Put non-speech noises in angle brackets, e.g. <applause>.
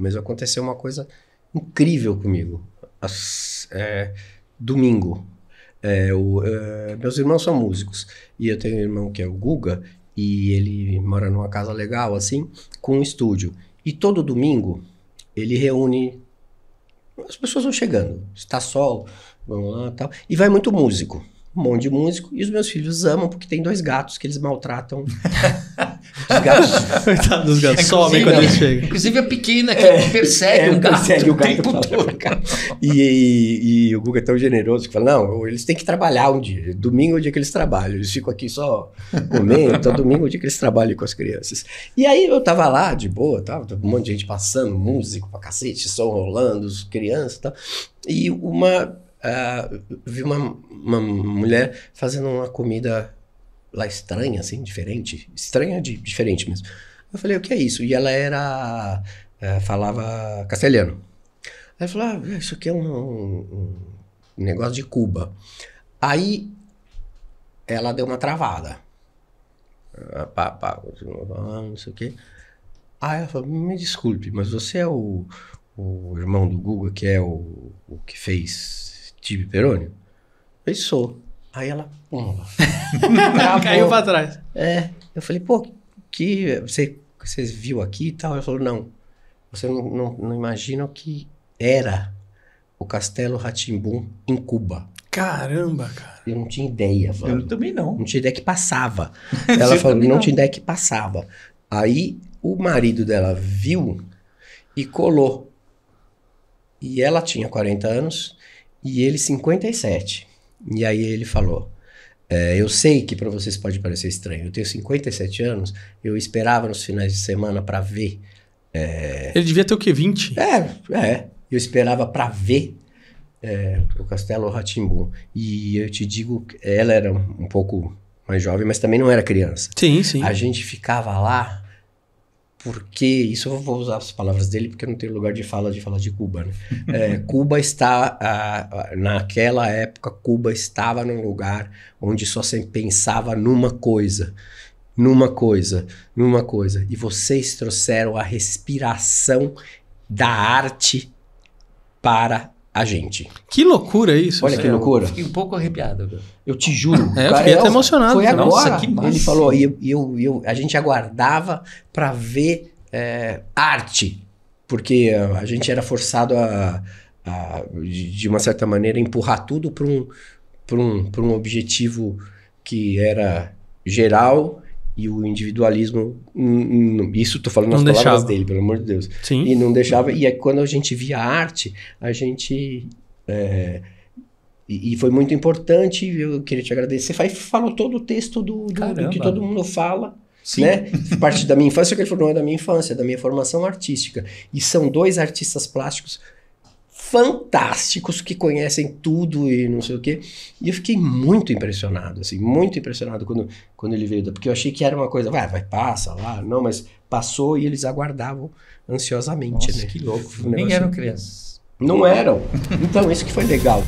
Mas aconteceu uma coisa incrível comigo. As, é, domingo. É, o, é, meus irmãos são músicos. E eu tenho um irmão que é o Guga. E ele mora numa casa legal, assim, com um estúdio. E todo domingo ele reúne. As pessoas vão chegando. Está sol, vamos lá tal. E vai muito músico. Um monte de músico. E os meus filhos amam porque tem dois gatos que eles maltratam. <laughs> Os gatos. <laughs> Coitado dos gatos. Somem quando eles chegam. Inclusive a pequena que é, persegue, é, o gato persegue o gato. O <laughs> E, e, e, o Guga é tão generoso que fala: não, eles têm que trabalhar um dia. Domingo é o dia que eles trabalham. Eles ficam aqui só comendo. então, domingo é o dia que eles trabalham com as crianças. E aí eu tava lá, de boa, tava, tava um monte de gente passando, músico pra cacete, som rolando, os crianças e tal. E uma. Uh, vi uma, uma mulher fazendo uma comida lá estranha, assim, diferente. Estranha de diferente mesmo. Eu falei, o que é isso? E ela era. É, falava castelhano. Aí falou, ah, é, isso aqui é um, um, um negócio de Cuba. Aí ela deu uma travada. Ah, pá, pá, não sei o quê. Aí ela falou, me desculpe, mas você é o, o irmão do Guga que é o, o que fez Tibi Peroni? Eu sou. Aí ela, pum. <laughs> Caiu pra trás. É. Eu falei, pô, que você, você viu aqui e tal? Ela falou, não. Você não, não, não imagina o que era o Castelo Ratimbum em Cuba. Caramba, cara. Eu não tinha ideia, mano. Eu também não. Não tinha ideia que passava. <laughs> ela falou, não, não tinha ideia que passava. Aí o marido dela viu e colou. E ela tinha 40 anos e ele 57. E aí ele falou: é, Eu sei que para vocês pode parecer estranho, eu tenho 57 anos, eu esperava nos finais de semana para ver. É... Ele devia ter o quê? 20? É, é. Eu esperava para ver é, o Castelo Ratimbu. E eu te digo, ela era um pouco mais jovem, mas também não era criança. Sim, sim. A gente ficava lá porque isso eu vou usar as palavras dele porque não tem lugar de fala de falar de Cuba. Né? <laughs> É, Cuba está a, a, naquela época Cuba estava num lugar onde só se pensava numa coisa, numa coisa, numa coisa. E vocês trouxeram a respiração da arte para a gente. Que loucura isso. Olha que é, loucura. Fiquei um pouco arrepiado Eu te juro. É, eu fiquei até é emocionado. Foi agora. Nossa, que massa. Ele falou, e eu, eu, eu, a gente aguardava para ver é, arte, porque eh, a gente era forçado a, a de uma certa maneira, empurrar tudo para um, um, pra um objetivo que era geral e o individualismo, isso estou falando nas não palavras dele, pelo amor de Deus. Sim. E não deixava. E é quando a gente via arte, a gente. É, e, e, foi muito importante, eu queria te agradecer. Você falou todo o texto do, do, do que todo mundo fala. Sim. Né? Parte da minha infância, que ele falou, não é da minha infância, é da minha formação artística. E são dois artistas plásticos fantásticos que conhecem tudo e não sei o quê. E eu fiquei muito impressionado, assim, muito impressionado quando, quando ele veio, porque eu achei que era uma coisa, vai, vai, passa lá, não, mas passou e eles aguardavam ansiosamente, Nossa, né? Que louco. Nem eram assim. crianças. Não eram. Então, isso que foi legal.